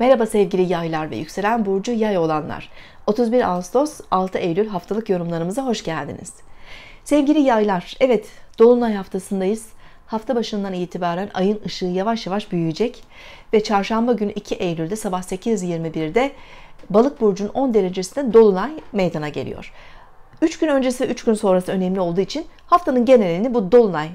Merhaba sevgili yaylar ve yükselen burcu yay olanlar. 31 Ağustos 6 Eylül haftalık yorumlarımıza hoş geldiniz. Sevgili yaylar, evet dolunay haftasındayız. Hafta başından itibaren ayın ışığı yavaş yavaş büyüyecek ve çarşamba günü 2 Eylül'de sabah 8.21'de Balık burcunun 10 derecesinde dolunay meydana geliyor. 3 gün öncesi ve 3 gün sonrası önemli olduğu için haftanın genelini bu dolunay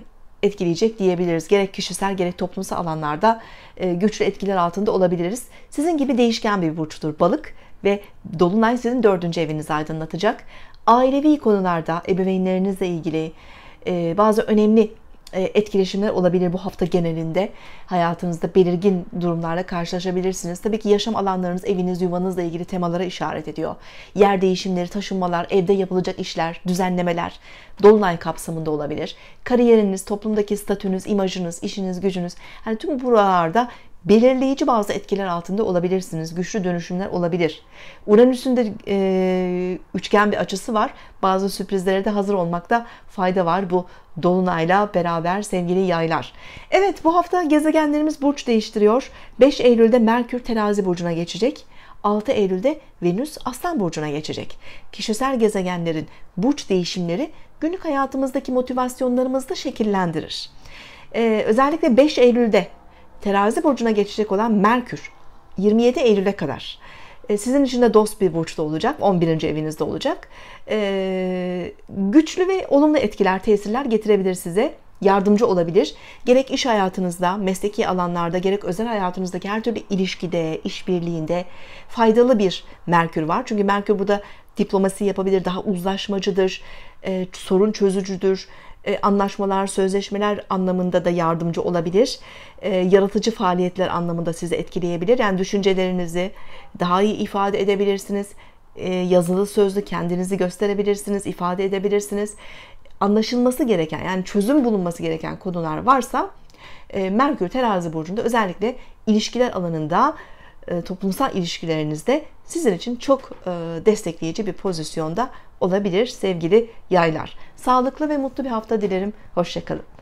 etkileyecek diyebiliriz. Gerek kişisel gerek toplumsal alanlarda e, güçlü etkiler altında olabiliriz. Sizin gibi değişken bir burçtur balık ve Dolunay sizin dördüncü evinizi aydınlatacak. Ailevi konularda ebeveynlerinizle ilgili e, bazı önemli e, etkileşimler olabilir bu hafta genelinde. Hayatınızda belirgin durumlarla karşılaşabilirsiniz. Tabii ki yaşam alanlarınız, eviniz, yuvanızla ilgili temalara işaret ediyor. Yer değişimleri, taşınmalar, evde yapılacak işler, düzenlemeler dolunay kapsamında olabilir. Kariyeriniz, toplumdaki statünüz, imajınız, işiniz, gücünüz. Hani tüm buralarda belirleyici bazı etkiler altında olabilirsiniz. Güçlü dönüşümler olabilir. Uranüs'ün de e, üçgen bir açısı var. Bazı sürprizlere de hazır olmakta fayda var bu dolunayla beraber sevgili yaylar. Evet bu hafta gezegenlerimiz burç değiştiriyor. 5 Eylül'de Merkür terazi burcuna geçecek. 6 Eylül'de Venüs Aslan Burcu'na geçecek. Kişisel gezegenlerin burç değişimleri günlük hayatımızdaki motivasyonlarımızı da şekillendirir. Ee, özellikle 5 Eylül'de terazi burcuna geçecek olan Merkür 27 Eylül'e kadar e, sizin için de dost bir burçta olacak. 11. evinizde olacak. E, güçlü ve olumlu etkiler, tesirler getirebilir size. Yardımcı olabilir. Gerek iş hayatınızda, mesleki alanlarda, gerek özel hayatınızdaki her türlü ilişkide, işbirliğinde faydalı bir Merkür var. Çünkü Merkür burada diplomasi yapabilir, daha uzlaşmacıdır, e, sorun çözücüdür, e, anlaşmalar, sözleşmeler anlamında da yardımcı olabilir. E, yaratıcı faaliyetler anlamında sizi etkileyebilir. Yani düşüncelerinizi daha iyi ifade edebilirsiniz. E, yazılı sözlü kendinizi gösterebilirsiniz, ifade edebilirsiniz. Anlaşılması gereken yani çözüm bulunması gereken konular varsa Merkür terazi burcunda özellikle ilişkiler alanında toplumsal ilişkilerinizde sizin için çok destekleyici bir pozisyonda olabilir sevgili yaylar. Sağlıklı ve mutlu bir hafta dilerim. Hoşçakalın.